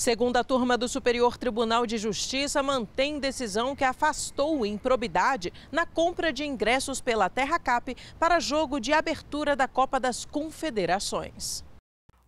Segunda turma do Superior Tribunal de Justiça mantém decisão que afastou improbidade na compra de ingressos pela Terra Cap para jogo de abertura da Copa das Confederações.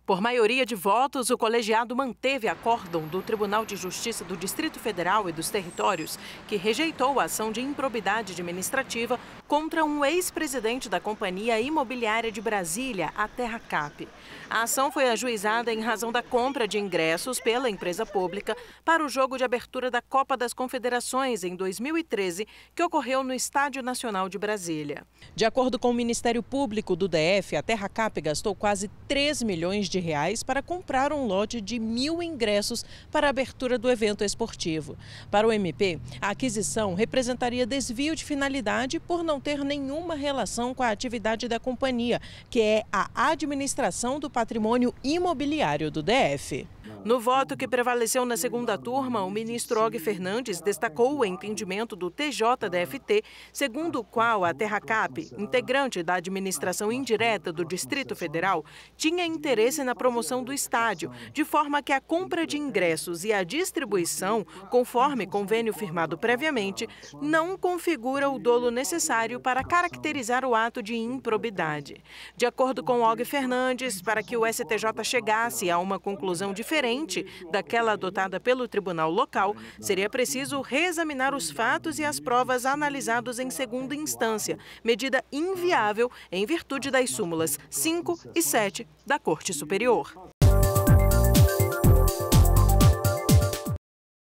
Por maioria de votos, o colegiado manteve a córdão do Tribunal de Justiça do Distrito Federal e dos Territórios, que rejeitou a ação de improbidade administrativa contra um ex-presidente da Companhia Imobiliária de Brasília, a Terra Cap. A ação foi ajuizada em razão da compra de ingressos pela empresa pública para o jogo de abertura da Copa das Confederações em 2013, que ocorreu no Estádio Nacional de Brasília. De acordo com o Ministério Público do DF, a Terra Cap gastou quase 3 milhões de de reais para comprar um lote de mil ingressos para a abertura do evento esportivo. Para o MP, a aquisição representaria desvio de finalidade por não ter nenhuma relação com a atividade da companhia, que é a administração do patrimônio imobiliário do DF. No voto que prevaleceu na segunda turma, o ministro Og Fernandes destacou o entendimento do TJDFT, segundo o qual a Terracap, integrante da administração indireta do Distrito Federal, tinha interesse na promoção do estádio, de forma que a compra de ingressos e a distribuição, conforme convênio firmado previamente, não configura o dolo necessário para caracterizar o ato de improbidade. De acordo com Og Fernandes, para que o STJ chegasse a uma conclusão diferente, diferente daquela adotada pelo tribunal local, seria preciso reexaminar os fatos e as provas analisados em segunda instância, medida inviável em virtude das súmulas 5 e 7 da Corte Superior.